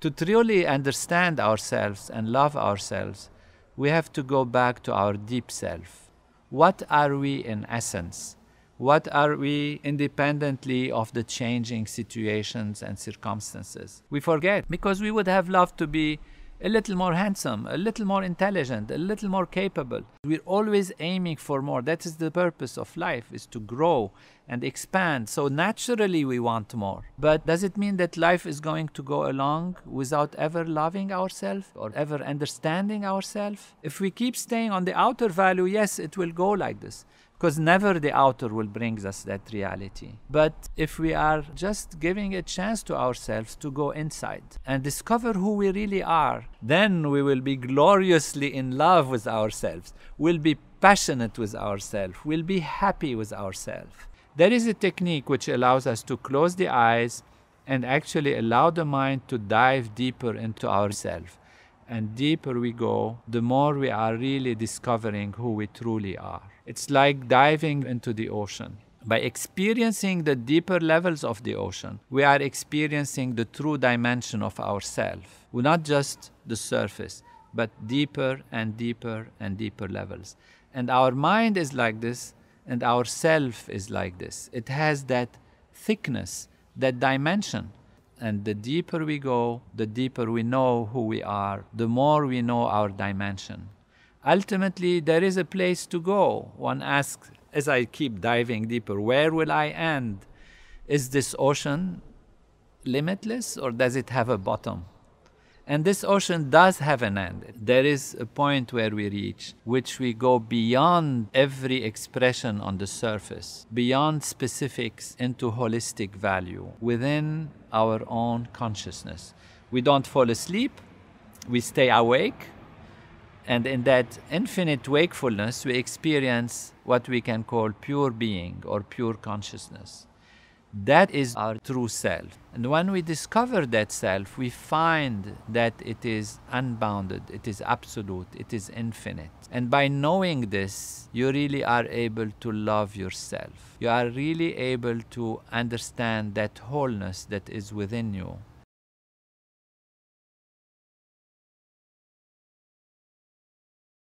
to truly understand ourselves and love ourselves, we have to go back to our deep self. What are we in essence? What are we independently of the changing situations and circumstances? We forget because we would have loved to be a little more handsome, a little more intelligent, a little more capable. We're always aiming for more. That is the purpose of life is to grow and expand. So naturally we want more. But does it mean that life is going to go along without ever loving ourselves or ever understanding ourselves? If we keep staying on the outer value, yes, it will go like this because never the outer will bring us that reality. But if we are just giving a chance to ourselves to go inside and discover who we really are, then we will be gloriously in love with ourselves, we'll be passionate with ourselves, we'll be happy with ourselves. There is a technique which allows us to close the eyes and actually allow the mind to dive deeper into ourselves and deeper we go, the more we are really discovering who we truly are. It's like diving into the ocean. By experiencing the deeper levels of the ocean, we are experiencing the true dimension of ourselves, not just the surface, but deeper and deeper and deeper levels. And our mind is like this, and our self is like this. It has that thickness, that dimension. And the deeper we go, the deeper we know who we are, the more we know our dimension. Ultimately, there is a place to go. One asks, as I keep diving deeper, where will I end? Is this ocean limitless or does it have a bottom? And this ocean does have an end. There is a point where we reach, which we go beyond every expression on the surface, beyond specifics into holistic value within our own consciousness. We don't fall asleep, we stay awake. And in that infinite wakefulness, we experience what we can call pure being or pure consciousness. That is our true self. And when we discover that self, we find that it is unbounded, it is absolute, it is infinite. And by knowing this, you really are able to love yourself. You are really able to understand that wholeness that is within you.